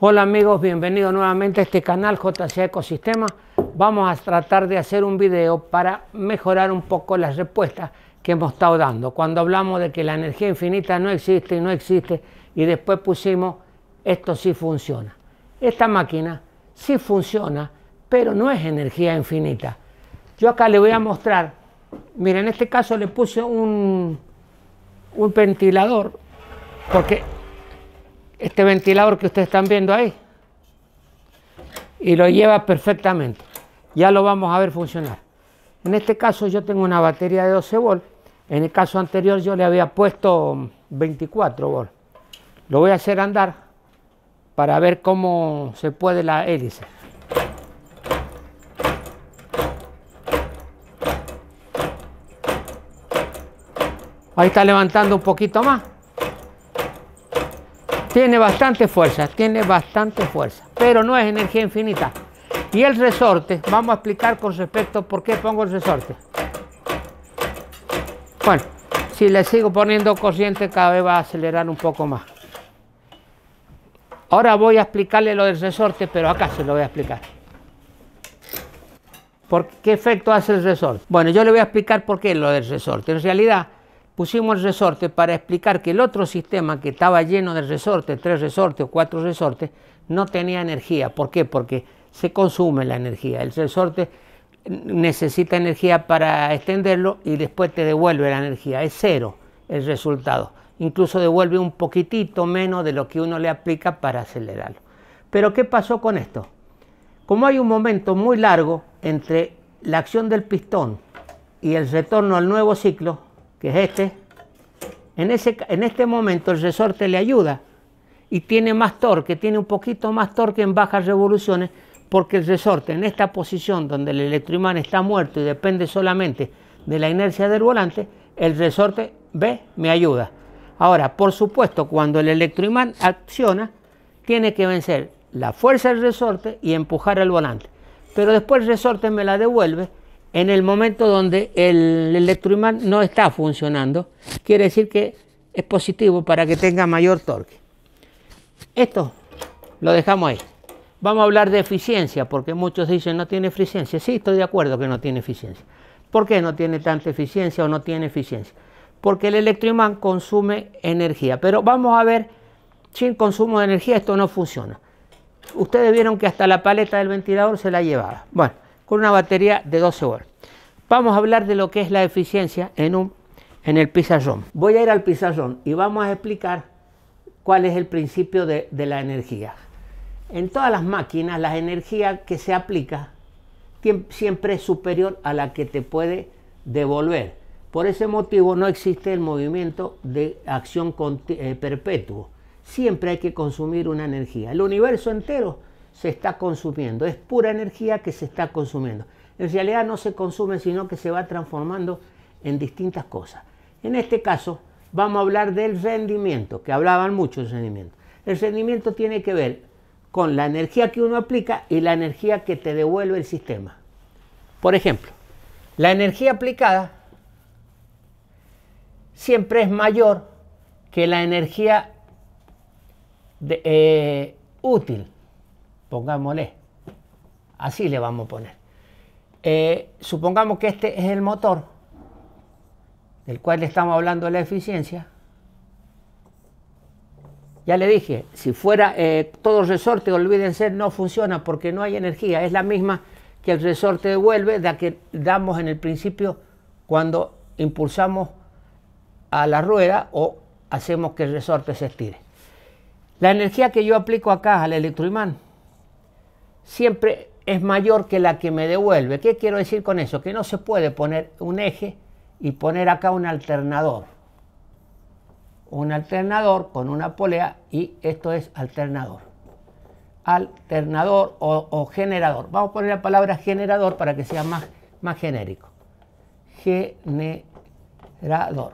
Hola amigos, bienvenidos nuevamente a este canal jc Ecosistema. Vamos a tratar de hacer un video para mejorar un poco las respuestas que hemos estado dando. Cuando hablamos de que la energía infinita no existe y no existe y después pusimos esto sí funciona. Esta máquina sí funciona, pero no es energía infinita. Yo acá le voy a mostrar, mira en este caso le puse un, un ventilador porque este ventilador que ustedes están viendo ahí y lo lleva perfectamente. Ya lo vamos a ver funcionar. En este caso yo tengo una batería de 12 volt. En el caso anterior yo le había puesto 24 volt. Lo voy a hacer andar para ver cómo se puede la hélice. Ahí está levantando un poquito más. Tiene bastante fuerza, tiene bastante fuerza, pero no es energía infinita. Y el resorte, vamos a explicar con respecto por qué pongo el resorte. Bueno, si le sigo poniendo corriente cada vez va a acelerar un poco más. Ahora voy a explicarle lo del resorte, pero acá se lo voy a explicar. ¿Por qué efecto hace el resorte? Bueno, yo le voy a explicar por qué lo del resorte. En realidad, pusimos el resorte para explicar que el otro sistema que estaba lleno de resorte, tres resortes o cuatro resortes, no tenía energía. ¿Por qué? Porque se consume la energía. El resorte necesita energía para extenderlo y después te devuelve la energía. Es cero el resultado. Incluso devuelve un poquitito menos de lo que uno le aplica para acelerarlo. Pero ¿qué pasó con esto? Como hay un momento muy largo entre la acción del pistón y el retorno al nuevo ciclo, que es este, en, ese, en este momento el resorte le ayuda y tiene más torque, tiene un poquito más torque en bajas revoluciones, porque el resorte en esta posición donde el electroimán está muerto y depende solamente de la inercia del volante, el resorte B me ayuda. Ahora, por supuesto, cuando el electroimán acciona, tiene que vencer la fuerza del resorte y empujar el volante. Pero después el resorte me la devuelve en el momento donde el electroimán no está funcionando, quiere decir que es positivo para que tenga mayor torque. Esto lo dejamos ahí. Vamos a hablar de eficiencia, porque muchos dicen no tiene eficiencia. Sí, estoy de acuerdo que no tiene eficiencia. ¿Por qué no tiene tanta eficiencia o no tiene eficiencia? Porque el electroimán consume energía. Pero vamos a ver, sin consumo de energía esto no funciona. Ustedes vieron que hasta la paleta del ventilador se la llevaba. Bueno, con una batería de 12 horas. Vamos a hablar de lo que es la eficiencia en, un, en el pizarrón. Voy a ir al pizarrón y vamos a explicar cuál es el principio de, la energía. En todas las máquinas, la energía que se aplica siempre es superior a la que te puede devolver. Por ese motivo no existe el movimiento de acción eh, perpetuo. Siempre hay que consumir una energía. El universo entero se está consumiendo, es pura energía que se está consumiendo. En realidad no se consume, sino que se va transformando en distintas cosas. En este caso, vamos a hablar del rendimiento, que hablaban mucho del rendimiento. El rendimiento tiene que ver con la energía que uno aplica y la energía que te devuelve el sistema. Por ejemplo, la energía aplicada siempre es mayor que la energía eh, útil. Pongámosle. Así le vamos a poner. Eh, supongamos que este es el motor del cual le estamos hablando de la eficiencia. Ya le dije, si fuera eh, todo resorte, olvídense, no funciona porque no hay energía. Es la misma que el resorte devuelve, la que damos en el principio cuando impulsamos a la rueda o hacemos que el resorte se estire. La energía que yo aplico acá al electroimán siempre es mayor que la que me devuelve. ¿Qué quiero decir con eso? Que no se puede poner un eje y poner acá un alternador. Un alternador con una polea y esto es alternador. Alternador o, generador. Vamos a poner la palabra generador para que sea más, más genérico. Generador.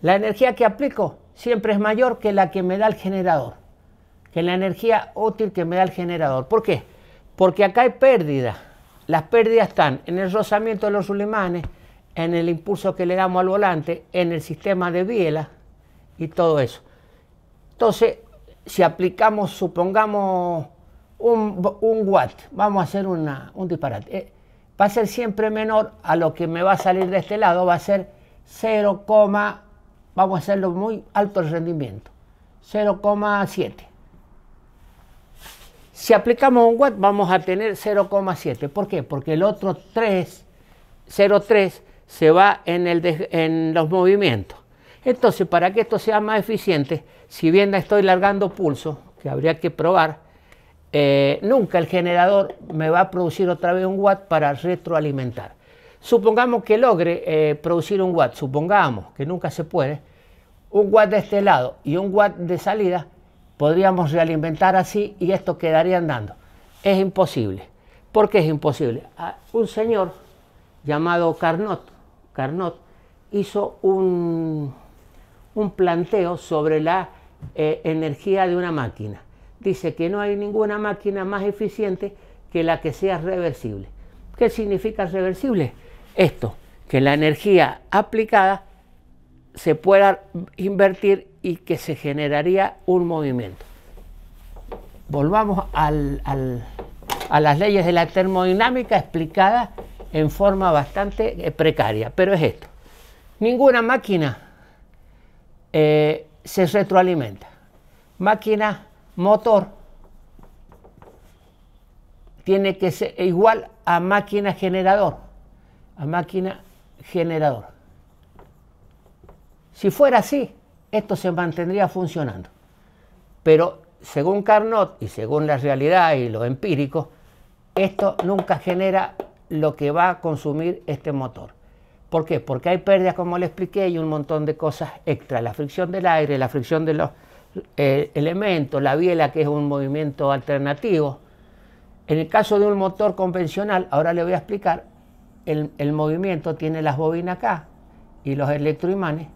La energía que aplico siempre es mayor que la que me da el generador que en la energía útil que me da el generador. ¿Por qué? Porque acá hay pérdida. Las pérdidas están en el rozamiento de los ulimanes, en el impulso que le damos al volante, en el sistema de biela y todo eso. Entonces, si aplicamos, supongamos, un, watt, vamos a hacer una, un disparate, eh, va a ser siempre menor a lo que me va a salir de este lado, va a ser 0, vamos a hacerlo muy alto el rendimiento, 0,7. Si aplicamos un watt vamos a tener 0,7. ¿Por qué? Porque el otro 3, 0,3 se va en, los movimientos. Entonces, para que esto sea más eficiente, si bien estoy largando pulso, que habría que probar, eh, nunca el generador me va a producir otra vez un watt para retroalimentar. Supongamos que logre eh, producir un watt, supongamos que nunca se puede, un watt de este lado y un watt de salida, Podríamos realimentar así y esto quedaría andando. Es imposible. ¿Por qué es imposible? Ah, un señor llamado Carnot, Carnot hizo un, un planteo sobre la eh, energía de una máquina. Dice que no hay ninguna máquina más eficiente que la que sea reversible. ¿Qué significa reversible? Esto, que la energía aplicada se pueda invertir y que se generaría un movimiento. Volvamos a las leyes de la termodinámica explicadas en forma bastante eh, precaria, pero es esto. Ninguna máquina eh, se retroalimenta. Máquina, motor, tiene que ser igual a máquina generador. A máquina generador. Si fuera así, esto se mantendría funcionando. Pero según Carnot y según la realidad y lo empírico, esto nunca genera lo que va a consumir este motor. ¿Por qué? Porque hay pérdidas, como le expliqué, y un montón de cosas extra. La fricción del aire, la fricción de los eh, elementos, la biela, que es un movimiento alternativo. En el caso de un motor convencional, ahora le voy a explicar, el, el movimiento tiene las bobinas acá y los electroimanes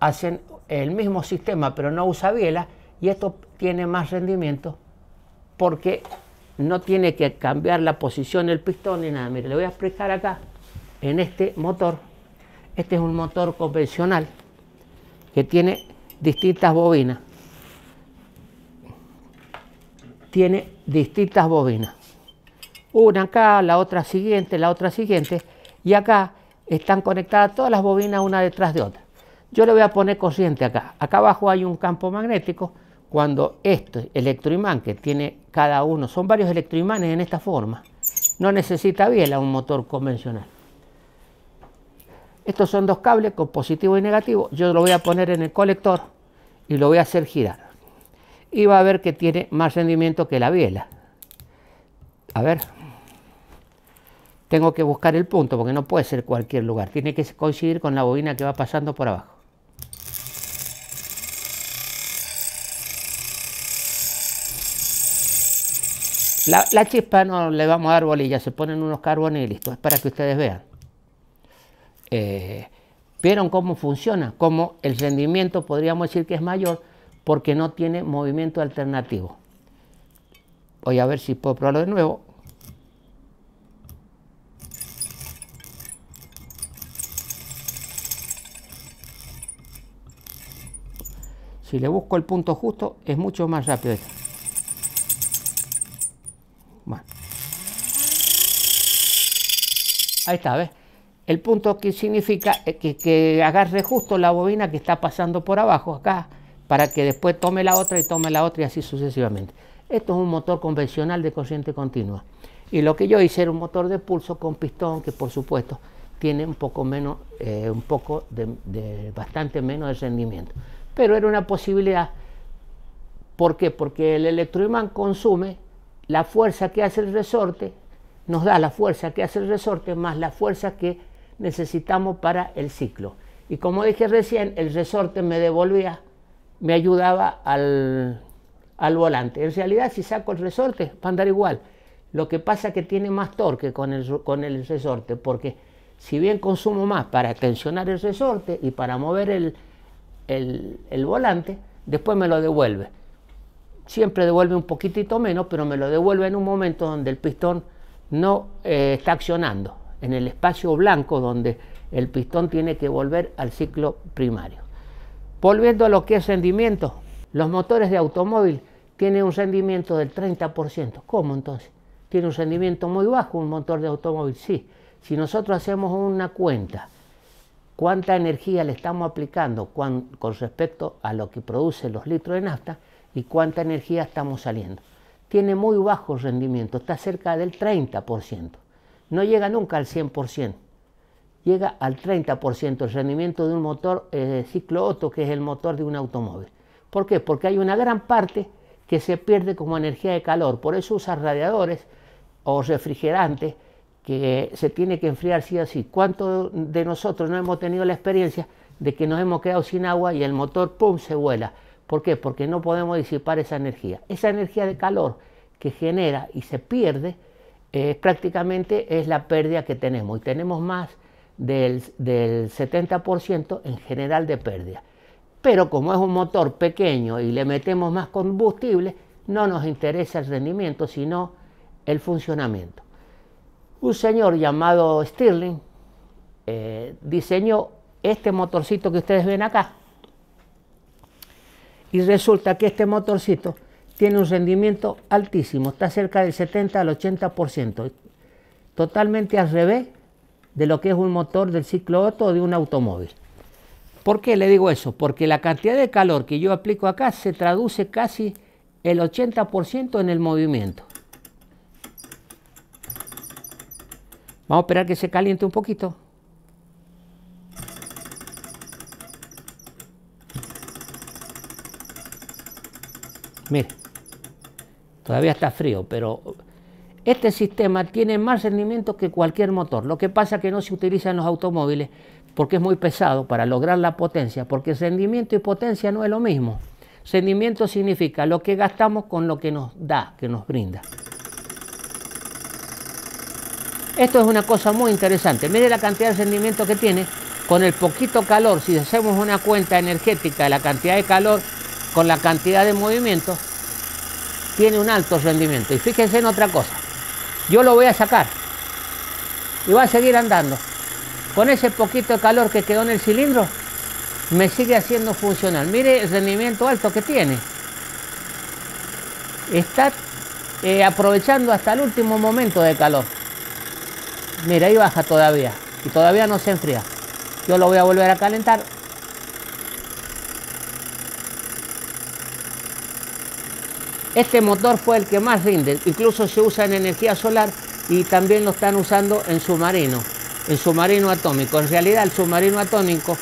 hacen el mismo sistema pero no usa biela y esto tiene más rendimiento porque no tiene que cambiar la posición del pistón ni nada. Mire, le voy a explicar acá en este motor. Este es un motor convencional que tiene distintas bobinas. Tiene distintas bobinas. Una acá, la otra siguiente, la otra siguiente. Y acá están conectadas todas las bobinas una detrás de otra. Yo le voy a poner corriente acá. Acá abajo hay un campo magnético. Cuando este electroimán que tiene cada uno, son varios electroimanes en esta forma, no necesita biela un motor convencional. Estos son dos cables con positivo y negativo. Yo lo voy a poner en el colector y lo voy a hacer girar. Y va a ver que tiene más rendimiento que la biela. A ver, tengo que buscar el punto porque no puede ser cualquier lugar. Tiene que coincidir con la bobina que va pasando por abajo. La, chispa no le vamos a dar bolilla, se ponen unos carbones y listo, es para que ustedes vean. Eh, Vieron cómo funciona, cómo el rendimiento podríamos decir que es mayor porque no tiene movimiento alternativo. Voy a ver si puedo probarlo de nuevo. Si le busco el punto justo, es mucho más rápido esto. Ahí está, ¿ves? El punto que significa eh, que, que agarre justo la bobina que está pasando por abajo acá, para que después tome la otra y tome la otra y así sucesivamente. Esto es un motor convencional de corriente continua. Y lo que yo hice era un motor de pulso con pistón, que por supuesto tiene un poco menos, eh, un poco de, bastante menos de rendimiento. Pero era una posibilidad. ¿Por qué? Porque el electroimán consume la fuerza que hace el resorte, nos da la fuerza que hace el resorte más la fuerza que necesitamos para el ciclo. Y como dije recién, el resorte me devolvía, me ayudaba al, volante. En realidad, si saco el resorte, va a andar igual. Lo que pasa es que tiene más torque con el, con el resorte, porque si bien consumo más para tensionar el resorte y para mover el volante, después me lo devuelve siempre devuelve un poquitito menos, pero me lo devuelve en un momento donde el pistón no eh, está accionando, en el espacio blanco donde el pistón tiene que volver al ciclo primario. Volviendo a lo que es rendimiento, los motores de automóvil tienen un rendimiento del 30%. ¿Cómo entonces? Tiene un rendimiento muy bajo un motor de automóvil, sí. Si nosotros hacemos una cuenta, cuánta energía le estamos aplicando con, respecto a lo que produce los litros de nafta, y cuánta energía estamos saliendo. Tiene muy bajo rendimiento, está cerca del 30%. No llega nunca al 100%, llega al 30% el rendimiento de un motor eh, ciclo Otto, que es el motor de un automóvil. ¿Por qué? Porque hay una gran parte que se pierde como energía de calor, por eso usa radiadores o refrigerantes que se tiene que enfriar sí o sí. ¿Cuántos de nosotros no hemos tenido la experiencia de que nos hemos quedado sin agua y el motor, ¡pum!, se vuela? ¿Por qué? Porque no podemos disipar esa energía. Esa energía de calor que genera y se pierde eh, prácticamente es la pérdida que tenemos. Y tenemos más del, 70% en general de pérdida. Pero como es un motor pequeño y le metemos más combustible, no nos interesa el rendimiento, sino el funcionamiento. Un señor llamado Stirling eh, diseñó este motorcito que ustedes ven acá, y resulta que este motorcito tiene un rendimiento altísimo, está cerca del 70 al 80%, totalmente al revés de lo que es un motor del ciclo Otto o de un automóvil. ¿Por qué le digo eso? Porque la cantidad de calor que yo aplico acá se traduce casi el 80% en el movimiento. Vamos a esperar que se caliente un poquito. Mire, todavía está frío, pero este sistema tiene más rendimiento que cualquier motor. Lo que pasa es que no se utiliza en los automóviles porque es muy pesado para lograr la potencia, porque rendimiento y potencia no es lo mismo. Rendimiento significa lo que gastamos con lo que nos da, que nos brinda. Esto es una cosa muy interesante. Mire la cantidad de rendimiento que tiene con el poquito calor. Si hacemos una cuenta energética de la cantidad de calor con la cantidad de movimiento... tiene un alto rendimiento. Y fíjense en otra cosa, yo lo voy a sacar y va a seguir andando. Con ese poquito de calor que quedó en el cilindro, me sigue haciendo funcional. Mire el rendimiento alto que tiene. Está eh, aprovechando hasta el último momento de calor. Mira, ahí baja todavía y todavía no se enfría. Yo lo voy a volver a calentar Este motor fue el que más rinde, incluso se usa en energía solar y también lo están usando en submarino, en submarino atómico. En realidad el submarino atómico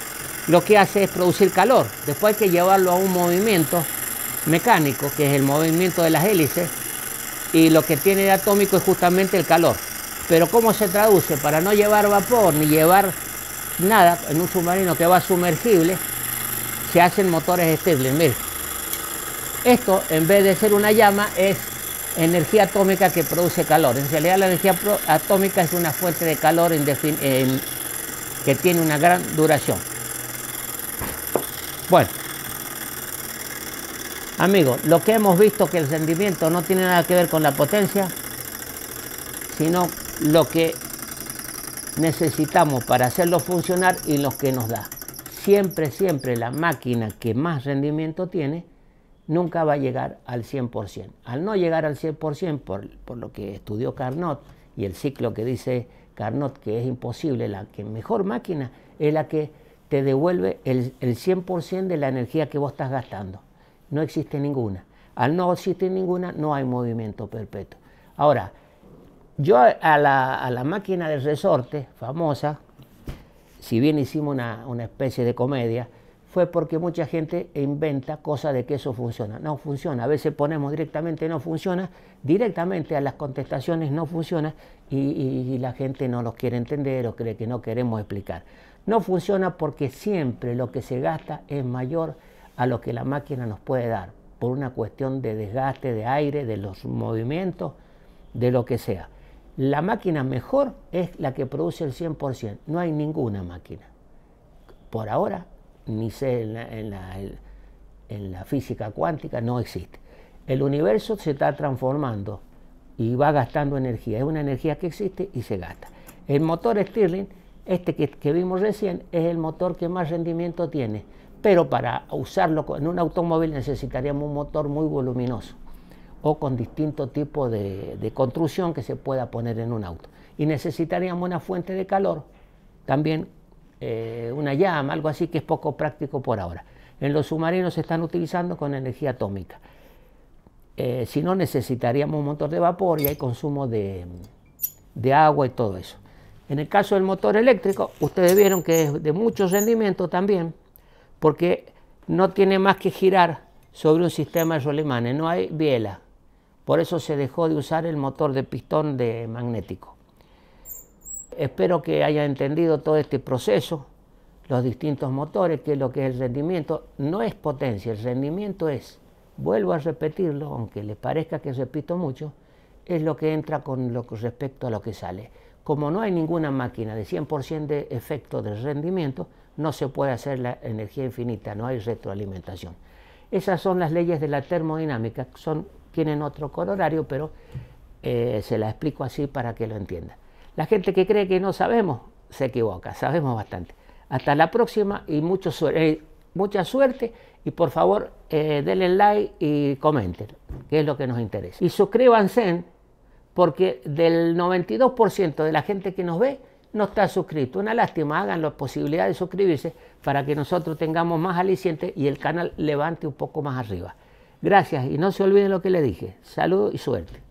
lo que hace es producir calor, después hay que llevarlo a un movimiento mecánico, que es el movimiento de las hélices, y lo que tiene de atómico es justamente el calor. Pero ¿cómo se traduce? Para no llevar vapor ni llevar nada en un submarino que va sumergible, se hacen motores estables Miren, esto, en vez de ser una llama, es energía atómica que produce calor. En realidad la energía atómica es una fuente de calor que tiene una gran duración. Bueno, amigos, lo que hemos visto que el rendimiento no tiene nada que ver con la potencia, sino lo que necesitamos para hacerlo funcionar y lo que nos da. Siempre, siempre la máquina que más rendimiento tiene nunca va a llegar al 100%. Al no llegar al 100%, por, por lo que estudió Carnot y el ciclo que dice Carnot que es imposible, la que mejor máquina es la que te devuelve el, 100% de la energía que vos estás gastando. No existe ninguna. Al no existir ninguna, no hay movimiento perpetuo. Ahora, yo a la, máquina del resorte, famosa, si bien hicimos una especie de comedia, fue porque mucha gente inventa cosas de que eso funciona. No funciona. A veces ponemos directamente no funciona, directamente a las contestaciones no funciona y, la gente no los quiere entender o cree que no queremos explicar. No funciona porque siempre lo que se gasta es mayor a lo que la máquina nos puede dar, por una cuestión de desgaste de aire, de los movimientos, de lo que sea. La máquina mejor es la que produce el 100%. No hay ninguna máquina. Por ahora ni sé en la, física cuántica, no existe. El universo se está transformando y va gastando energía. Es una energía que existe y se gasta. El motor Stirling, este que, vimos recién, es el motor que más rendimiento tiene. Pero para usarlo en un automóvil necesitaríamos un motor muy voluminoso o con distinto tipo de, de construcción que se pueda poner en un auto. Y necesitaríamos una fuente de calor también eh, una llama, algo así que es poco práctico por ahora. En los submarinos se están utilizando con energía atómica. Eh, si no, necesitaríamos un motor de vapor y hay consumo de, agua y todo eso. En el caso del motor eléctrico, ustedes vieron que es de mucho rendimiento también, porque no tiene más que girar sobre un sistema de rolemanes, no hay biela. Por eso se dejó de usar el motor de pistón de magnético. Espero que haya entendido todo este proceso, los distintos motores, que es lo que es el rendimiento. No es potencia, el rendimiento es, vuelvo a repetirlo, aunque le parezca que repito mucho, es lo que entra con lo respecto a lo que sale. Como no hay ninguna máquina de 100% de efecto de rendimiento, no se puede hacer la energía infinita, no hay retroalimentación. Esas son las leyes de la termodinámica, son, tienen otro colorario, pero eh, se la explico así para que lo entienda. La gente que cree que no sabemos se equivoca, sabemos bastante. Hasta la próxima y eh, mucha suerte y por favor eh, denle like y comenten, que es lo que nos interesa. Y suscríbanse porque del 92% de la gente que nos ve no está suscrito. Una lástima, hagan la posibilidad de suscribirse para que nosotros tengamos más alicientes y el canal levante un poco más arriba. Gracias y no se olviden lo que le dije. Saludos y suerte.